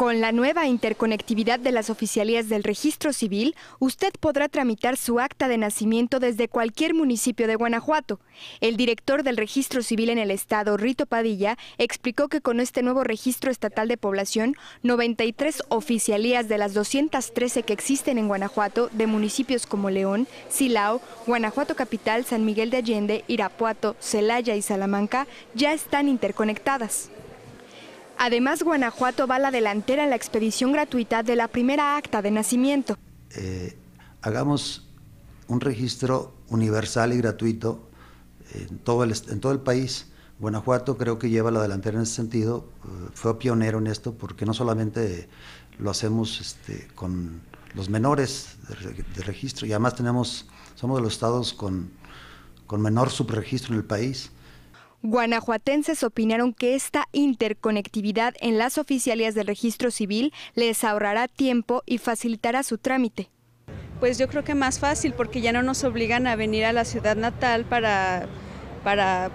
Con la nueva interconectividad de las oficialías del registro civil, usted podrá tramitar su acta de nacimiento desde cualquier municipio de Guanajuato. El director del registro civil en el estado, Rito Padilla, explicó que con este nuevo registro estatal de población, 93 oficialías de las 213 que existen en Guanajuato, de municipios como León, Silao, Guanajuato Capital, San Miguel de Allende, Irapuato, Celaya y Salamanca, ya están interconectadas. Además, Guanajuato va a la delantera en la expedición gratuita de la primera acta de nacimiento. Eh, hagamos un registro universal y gratuito en todo, el, en todo el país. Guanajuato creo que lleva la delantera en ese sentido. Eh, fue pionero en esto porque no solamente lo hacemos este, con los menores de, de, registro y además tenemos, somos de los estados con, con menor subregistro en el país. Guanajuatenses opinaron que esta interconectividad en las oficialías del registro civil les ahorrará tiempo y facilitará su trámite. Pues yo creo que más fácil porque ya no nos obligan a venir a la ciudad natal para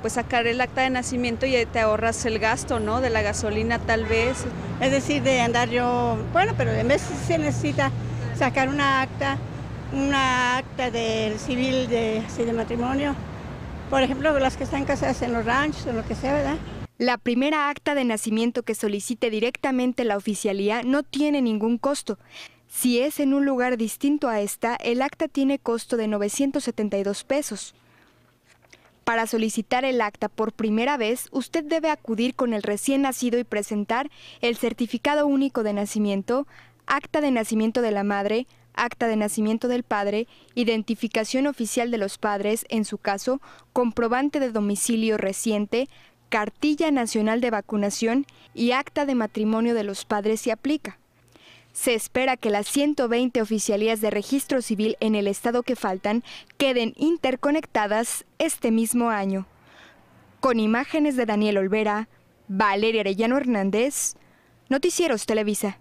pues, sacar el acta de nacimiento y te ahorras el gasto, ¿no? De la gasolina tal vez. Es decir, de andar yo, bueno, pero en vez se necesita sacar una acta, una acta del civil de matrimonio, por ejemplo, las que están casadas en los ranchos o lo que sea, ¿verdad? La primera acta de nacimiento que solicite directamente la oficialía no tiene ningún costo. Si es en un lugar distinto a esta, el acta tiene costo de 972 pesos. Para solicitar el acta por primera vez, usted debe acudir con el recién nacido y presentar el certificado único de nacimiento, acta de nacimiento de la madre, acta de nacimiento del padre, identificación oficial de los padres, en su caso, comprobante de domicilio reciente, cartilla nacional de vacunación y acta de matrimonio de los padres se aplica. Se espera que las 120 oficialías de registro civil en el estado que faltan queden interconectadas este mismo año. Con imágenes de Daniel Olvera, Valeria Arellano Hernández, Noticieros Televisa.